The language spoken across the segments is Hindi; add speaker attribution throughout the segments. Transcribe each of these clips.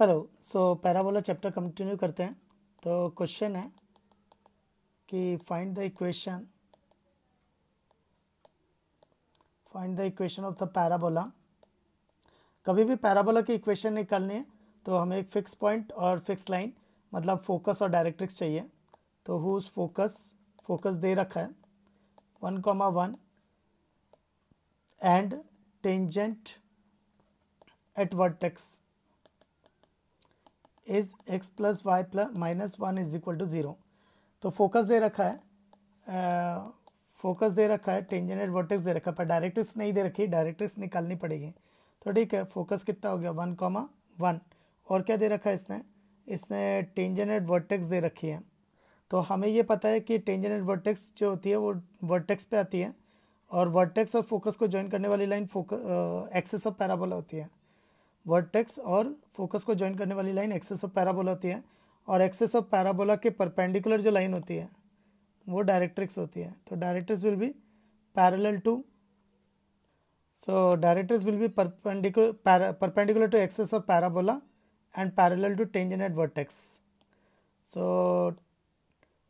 Speaker 1: hello so parabola chapter continue करते हैं तो क्वेश्चन है कि find the equation find the equation of the parabola कभी भी पैराबोला की इक्वेशन निकालनी है तो हमें एक फिक्स पॉइंट और फिक्स लाइन मतलब फोकस और डायरेक्ट्रिक्स चाहिए तो हु फोकस फोकस दे रखा है one comma one and tangent at vertex is x plus y plus minus one is equal to zero तो फोकस दे रखा है फोकस दे रखा है टेंजेंट वर्टेक्स दे रखा है पर डायरेक्ट्रिक्स नहीं दे रखी डायरेक्ट्रिक्स निकालनी पड़ेगी तो ठीक है फोकस कितना हो गया वन कॉमा वन और क्या दे रखा है इसने इसने टेंजेंट वर्टेक्स दे रखी है तो हमें ये पता है कि टेंजेंट वर्टेक्स जो होती है वो वर्टेक्स पे आती है और वर्टेक्स और फोकस को ज्वाइन करने वाली line focus axis of parabola होती है वर्टेक्स और फोकस को ज्वाइन करने वाली लाइन एक्सेस ऑफ पैराबोला होती है और एक्सेस ऑफ पैराबोला के परपेंडिकुलर जो लाइन होती है वो डायरेक्ट्रिक्स होती है तो directrix will be parallel to so directrix will be perpendicular perpendicular to axis of parabola and parallel to tangent vertex so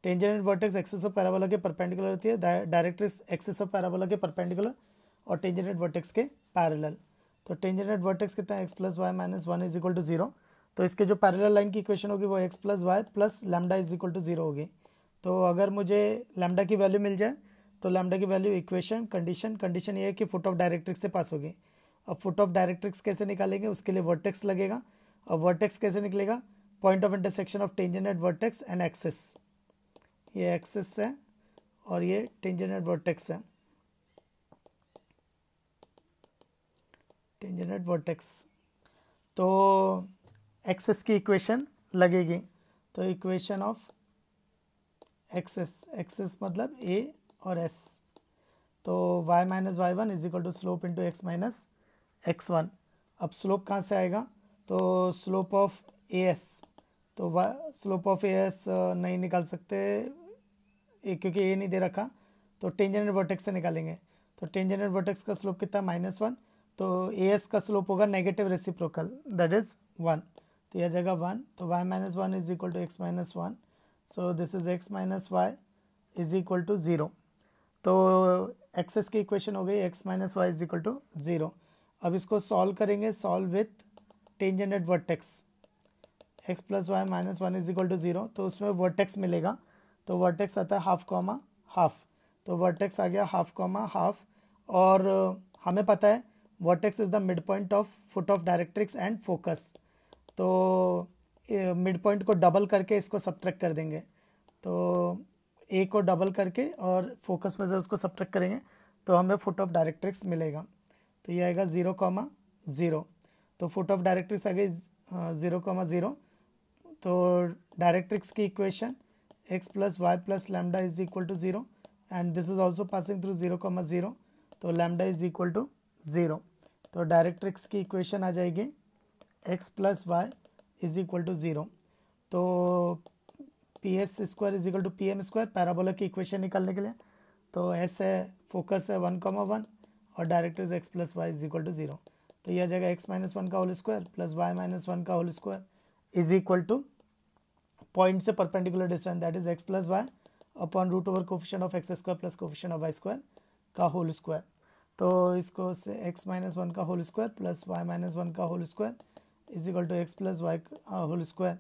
Speaker 1: tangent vertex axis of parabola के परपेंडिकुलर होती है डायरेक्ट्रिक्स एक्सेस ऑफ पैराबोला के परपेंडिकुलर और टेंजेंट वर्टेक्स के पैरल तो टेंजेंट एट वर्टेक्स कितना है x plus y minus one is equal to zero तो इसके जो पैरेलल लाइन की इक्वेशन होगी वो x plus y plus lambda is equal to zero होगी तो अगर मुझे लैमडा की वैल्यू मिल जाए तो लैमडा की वैल्यू इक्वेशन कंडीशन कंडीशन ये है कि फुट ऑफ डायरेक्ट्रिक्स से पास होगी अब फुट ऑफ डायरेक्ट्रिक्स कैसे निकालेंगे उसके लिए वर्टेक्स लगेगा और वर्टेक्स कैसे निकलेगा point of intersection of tangent at vertex and axis ये एक्सेस है और ये टेंजेंट एट वर्टेक्स है टेंजेंट एट वर्टेक्स तो एक्सेस की इक्वेशन लगेगी तो इक्वेशन ऑफ एक्सेस एक्सेस मतलब ए और एस तो y minus y one is equal to slope into x minus x one अब स्लोप कहाँ से आएगा तो स्लोप ऑफ ए एस तो स्लोप ऑफ ए एस नहीं निकाल सकते ए क्योंकि ए नहीं दे रखा तो टेंजेंट वर्टेक्स से निकालेंगे तो टेंजेंट वर्टेक्स का स्लोप कितना माइनस वन तो ए एस का स्लोप होगा negative reciprocal that is one तो यह जगह वन तो y minus one is equal to x minus one so this is x minus y is equal to zero तो एक्सेस की इक्वेशन हो गई x minus y is equal to zero अब इसको सॉल्व करेंगे solve with tangent at vertex x plus y minus one is equal to zero तो उसमें वर्टेक्स मिलेगा तो वर्टेक्स आता है हाफ कॉमा हाफ तो वर्टेक्स आ गया हाफ कॉमा हाफ और हमें पता है vertex is the mid point of foot of directrix and focus तो मिड पॉइंट को डबल करके इसको सब्ट्रैक्ट कर देंगे तो ए को डबल करके और फोकस में से उसको सब्ट्रैक्ट करेंगे तो हमें फुट ऑफ डायरेक्ट्रिक्स मिलेगा तो ये आएगा ज़ीरो कॉमा ज़ीरो तो फुट ऑफ डायरेक्ट्रिक्स आ गई ज़ीरो कॉमा ज़ीरो तो डायरेक्ट्रिक्स की equation x plus y plus lambda is equal to zero and this is also passing through zero comma zero तो lambda is equal to zero तो डायरेक्ट्रिक्स की इक्वेशन आ जाएगी x plus y is equal to zero तो P S square is equal to P M square parabola की इक्वेशन निकालने के लिए तो एस है फोकस है वन कॉमा वन और directrix x plus y is equal to zero तो यह आ जाएगा एक्स माइनस वन का whole square plus y minus one का whole square is equal to point से perpendicular distance that is x plus y upon root over coefficient of x square plus coefficient of y square का होल स्क्वायर तो इसको से एक्स माइनस वन का whole square plus y minus one का whole square is equal to x plus y whole square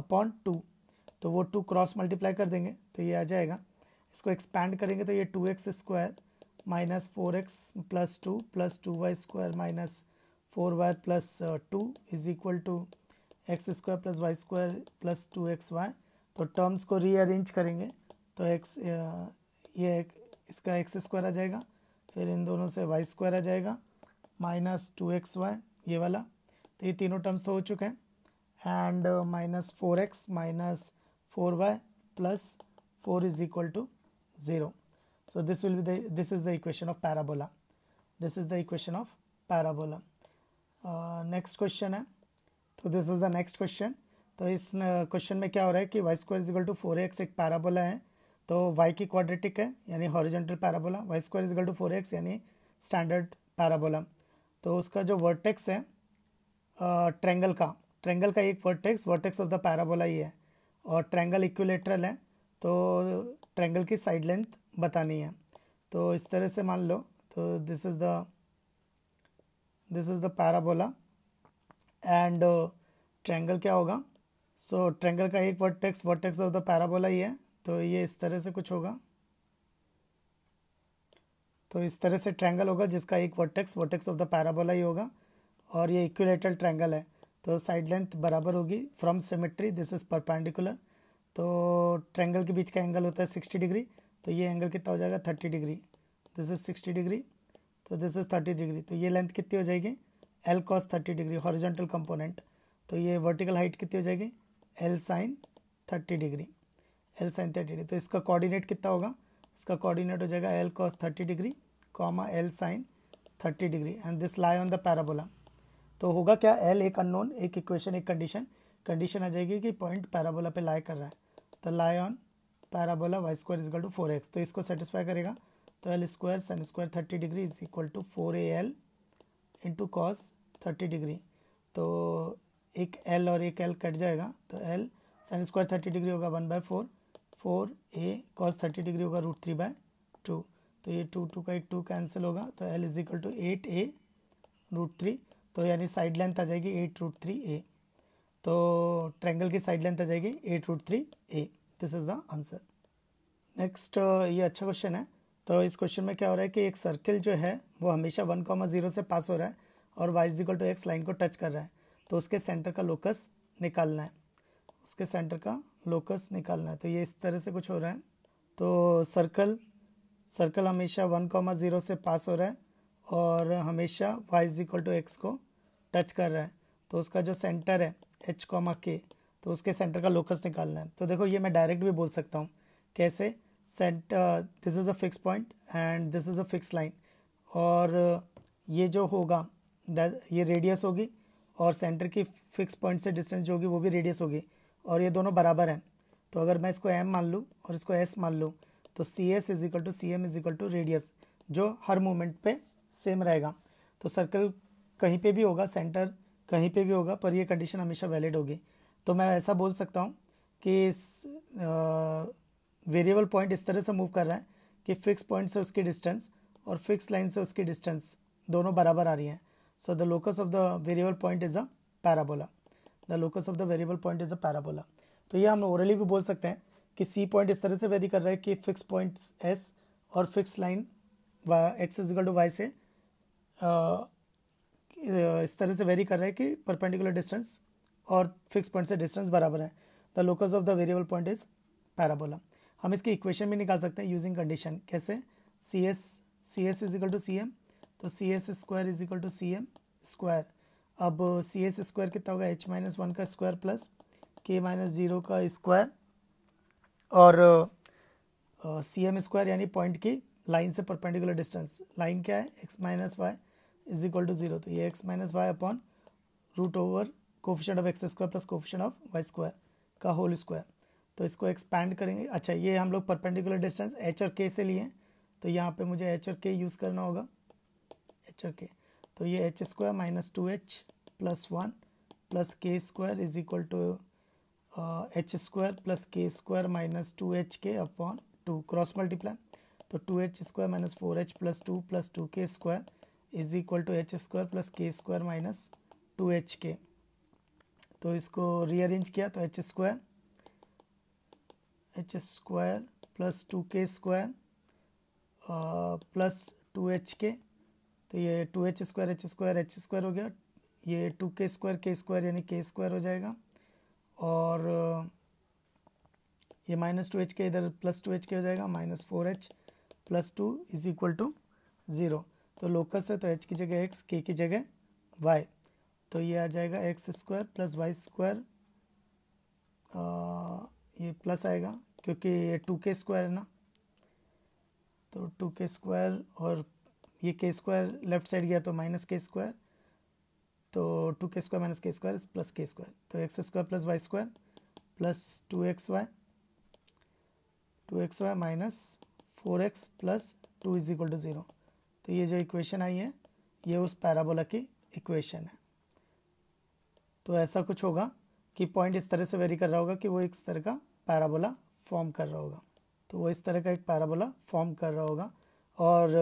Speaker 1: upon two तो वो टू क्रॉस मल्टीप्लाई कर देंगे तो ये आ जाएगा इसको एक्सपैंड करेंगे तो ये two x square minus four x plus two plus two y square minus four y plus two is equal to x square plus y square plus two x y तो टर्म्स को रीअरेंज करेंगे तो एक्स uh, ये इसका एक्स स्क्वायर आ जाएगा फिर इन दोनों से वाई स्क्वायर आ जाएगा माइनस टू एक्स वाई ये वाला तो ये तीनों टर्म्स तो हो चुके हैं and minus four x minus four y plus four is equal to zero so this will be this is the equation of parabola this is the equation of parabola next question है तो this is the next question तो इस क्वेश्चन uh, में क्या हो रहा है कि y square is equal to four x एक पैराबोला है तो वाई की क्वाड्रेटिक है यानी horizontal parabola y square is equal to four x यानी स्टैंडर्ड पैराबोला तो उसका जो वर्टेक्स है ट्रेंगल का ट्रेंगल का एक vertex vertex of the parabola ही है और ट्रेंगल इक्विलेटरल है तो ट्रेंगल की साइड लेंथ बतानी है तो इस तरह से मान लो तो this is the this is the parabola and triangle क्या होगा सो so, ट्रेंगल का एक vertex vertex of the parabola ही है तो ये इस तरह से कुछ होगा तो इस तरह से ट्रैंगल होगा जिसका एक vertex vertex of the parabola ही होगा और ये इक्विलेटरल ट्रैंगल है तो साइड लेंथ बराबर होगी from symmetry this is perpendicular तो ट्रैंगल के बीच का एंगल होता है सिक्सटी डिग्री तो ये एंगल कितना हो जाएगा thirty degree this is sixty degree तो दिस इज़ थर्टी डिग्री तो ये लेंथ कितनी हो जाएगी L cos thirty degree horizontal component तो ये वर्टिकल हाइट कितनी हो जाएगी L sine thirty degree L sine thirty degree तो इसका कोऑर्डिनेट कितना होगा इसका कोऑर्डिनेट हो जाएगा L cos thirty degree comma L sine thirty degree and this lie on the parabola तो होगा क्या एल एक अननोन एक इक्वेशन एक कंडीशन कंडीशन आ जाएगी कि पॉइंट पैराबोला पे लाई कर रहा है तो lie on parabola y square equal to four x तो इसको सेटिस्फाई करेगा तो L square sine square thirty degree is equal to four a L into cos thirty degree तो एक एल और एक एल कट जाएगा तो L sine square thirty degree होगा one by four four a cos thirty degree होगा रूट थ्री बाय टू तो ये टू टू का एक टू कैंसिल होगा तो L is equal to eight a root three तो यानी साइड लेंथ आ जाएगी एट रूट थ्री ए तो ट्रैंगल की साइड लेंथ आ जाएगी eight root three a this is the answer next ये अच्छा क्वेश्चन है तो इस क्वेश्चन में क्या हो रहा है कि एक सर्किल जो है वो हमेशा वन कॉमा जीरो से पास हो रहा है और y is equal to x line को टच कर रहा है तो उसके सेंटर का लोकस निकालना है उसके सेंटर का लोकस निकालना है तो ये इस तरह से कुछ हो रहा है तो सर्कल सर्कल हमेशा वन कॉमा ज़ीरो से पास हो रहा है और हमेशा y is equal to x को टच कर रहा है तो उसका जो सेंटर है एच कॉमा के तो उसके सेंटर का लोकस निकालना है तो देखो ये मैं डायरेक्ट भी बोल सकता हूँ कैसे centre this is a fix point and this is a fix line और uh, ये जो होगा ये रेडियस होगी और सेंटर की फिक्स पॉइंट से डिस्टेंस जो होगी वो भी रेडियस होगी और ये दोनों बराबर हैं तो अगर मैं इसको एम मान लूँ और इसको एस मान लूँ तो C S is equal to C M is equal to radius जो हर मोमेंट पे सेम रहेगा तो सर्कल कहीं पे भी होगा सेंटर कहीं पे भी होगा पर ये कंडीशन हमेशा वैलिड होगी तो मैं ऐसा बोल सकता हूँ कि इस वेरिएबल पॉइंट इस तरह से मूव कर रहा है कि फिक्स पॉइंट से उसकी डिस्टेंस और फिक्स लाइन से उसकी डिस्टेंस दोनों बराबर आ रही हैं so the locus of the variable point is a parabola the locus of the variable point is a parabola तो ये हम ओरली भी बोल सकते हैं कि सी पॉइंट इस तरह से वेरी कर रहा है कि फिक्स पॉइंट एस और fix line x is equal to y से इस तरह से वेरी कर रहा है कि परपेंडिकुलर डिस्टेंस और फिक्स पॉइंट से डिस्टेंस बराबर है the locus of the variable point is parabola हम इसकी इक्वेशन भी निकाल सकते हैं यूजिंग कंडीशन कैसे C S C S is equal to C M तो C S square is equal to C M square अब सी एस स्क्वायर कितना होगा एच माइनस वन का square plus K minus zero का स्क्वायर और सी एम स्क्वायर यानी पॉइंट की लाइन से परपेंडिकुलर डिस्टेंस लाइन क्या है x minus y is equal to zero तो ये x minus y upon root over coefficient of x square plus coefficient of y square का होल स्क्वायर तो इसको एक्सपैंड करेंगे अच्छा ये हम लोग परपेंडिकुलर डिस्टेंस एच और के से लिए तो यहाँ पे मुझे एच और के यूज़ करना होगा एच और के तो ये H square minus two H plus one plus K square is equal to H square plus K square minus two H K upon two cross multiply तो two H square minus four H plus two plus two K square is equal to H square plus K square minus two H K तो इसको रीअरेंज किया तो H square H square plus two K square plus to H K तो ये two H square H square H square हो गया ये टू के स्क्वायर के स्क्वायर यानी के स्क्वायर हो जाएगा और ये माइनस टू एच के इधर प्लस टू एच के हो जाएगा minus four H plus two is equal to zero तो लोकस है तो एच की जगह एक्स के की जगह वाई तो ये आ जाएगा x square plus y square ये प्लस आएगा क्योंकि ये टू के स्क्वायर है ना तो टू के स्क्वायर और ये के स्क्वायर लेफ्ट साइड गया तो माइनस के स्क्वायर तो two K square minus K square plus K square तो x square plus y square plus two x y two x y minus four x plus two is equal to zero तो ये जो इक्वेशन आई है ये उस पैराबोला की इक्वेशन है तो ऐसा कुछ होगा कि पॉइंट इस तरह से वेरी कर रहा होगा कि वो इस तरह का पैराबोला फॉर्म कर रहा होगा तो वो इस तरह का एक पैराबोला फॉर्म कर रहा होगा और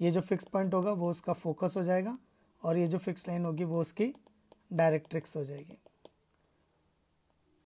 Speaker 1: ये जो फिक्स पॉइंट होगा वो उसका फोकस हो जाएगा और ये जो फिक्स लाइन होगी वो उसकी डायरेक्ट्रिक्स हो जाएगी